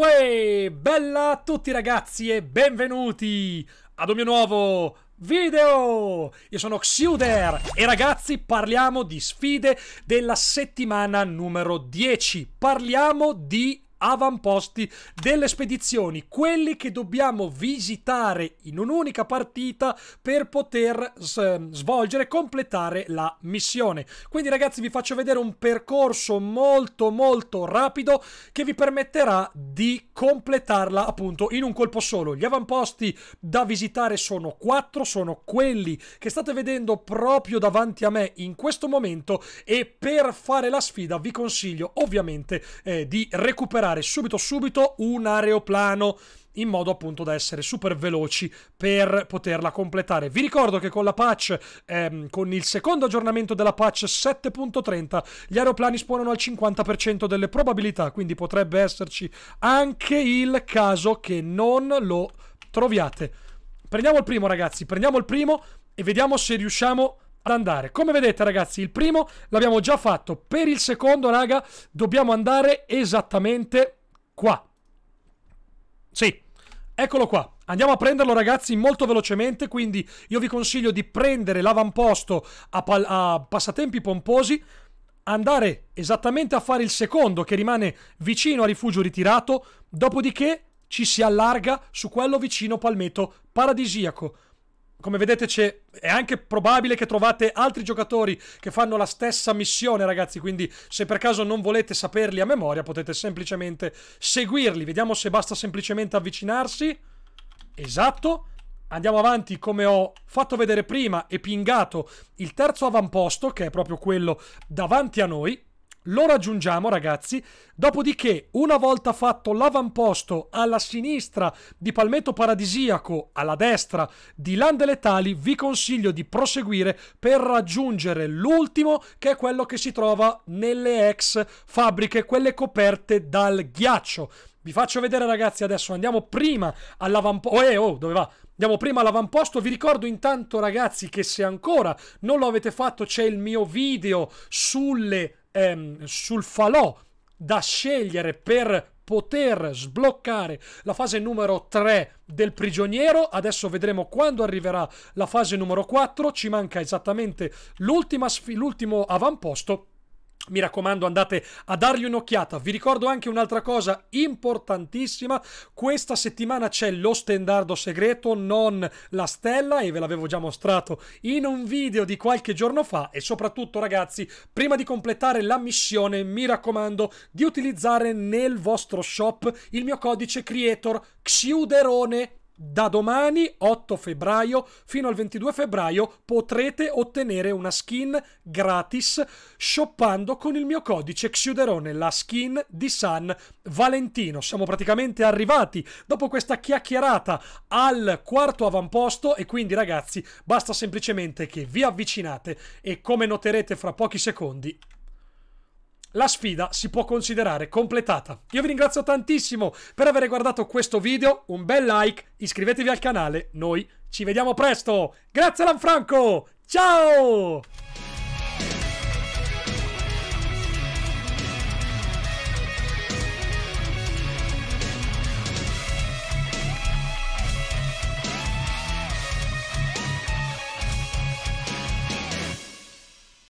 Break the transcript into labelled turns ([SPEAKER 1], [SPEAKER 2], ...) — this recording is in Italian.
[SPEAKER 1] Uè, bella a tutti ragazzi e benvenuti ad un mio nuovo video! Io sono Xuder e ragazzi parliamo di sfide della settimana numero 10. Parliamo di avamposti delle spedizioni, quelli che dobbiamo visitare in un'unica partita per poter ehm, svolgere, completare la missione. Quindi ragazzi vi faccio vedere un percorso molto molto rapido che vi permetterà di completarla appunto in un colpo solo. Gli avamposti da visitare sono quattro, sono quelli che state vedendo proprio davanti a me in questo momento e per fare la sfida vi consiglio ovviamente eh, di recuperare lanciare subito subito un aeroplano in modo appunto da essere super veloci per poterla completare. Vi ricordo che con la patch, ehm, con il secondo aggiornamento della patch 7.30, gli aeroplani spawnano al 50% delle probabilità, quindi potrebbe esserci anche il caso che non lo troviate. Prendiamo il primo ragazzi, prendiamo il primo e vediamo se riusciamo ad andare. Come vedete, ragazzi, il primo l'abbiamo già fatto. Per il secondo, raga, dobbiamo andare esattamente qua. Sì, eccolo qua. Andiamo a prenderlo ragazzi molto velocemente, quindi io vi consiglio di prendere l'avamposto a, a passatempi pomposi, andare esattamente a fare il secondo che rimane vicino a rifugio ritirato, dopodiché ci si allarga su quello vicino Palmetto Paradisiaco come vedete è anche probabile che trovate altri giocatori che fanno la stessa missione ragazzi quindi se per caso non volete saperli a memoria potete semplicemente seguirli vediamo se basta semplicemente avvicinarsi esatto andiamo avanti come ho fatto vedere prima e pingato il terzo avamposto che è proprio quello davanti a noi lo raggiungiamo ragazzi, dopodiché una volta fatto l'avamposto alla sinistra di Palmetto Paradisiaco, alla destra di Lande Letali, vi consiglio di proseguire per raggiungere l'ultimo che è quello che si trova nelle ex fabbriche, quelle coperte dal ghiaccio. Vi faccio vedere ragazzi adesso, andiamo prima all'avamposto, oh, eh, oh, dove va? Andiamo prima all'avamposto, vi ricordo intanto ragazzi che se ancora non lo avete fatto c'è il mio video sulle ehm, sul falò da scegliere per poter sbloccare la fase numero 3 del prigioniero. Adesso vedremo quando arriverà la fase numero 4. Ci manca esattamente l'ultimo avamposto mi raccomando andate a dargli un'occhiata. Vi ricordo anche un'altra cosa importantissima, questa settimana c'è lo stendardo segreto, non la stella e ve l'avevo già mostrato in un video di qualche giorno fa e soprattutto ragazzi, prima di completare la missione mi raccomando di utilizzare nel vostro shop il mio codice creator Xiuderone da domani 8 febbraio fino al 22 febbraio potrete ottenere una skin gratis shoppando con il mio codice Xiuderone, la skin di San Valentino. Siamo praticamente arrivati dopo questa chiacchierata al quarto avamposto e quindi ragazzi basta semplicemente che vi avvicinate e come noterete fra pochi secondi la sfida si può considerare completata. Io vi ringrazio tantissimo per aver guardato questo video, un bel like, iscrivetevi al canale, noi ci vediamo presto! Grazie Lanfranco, ciao!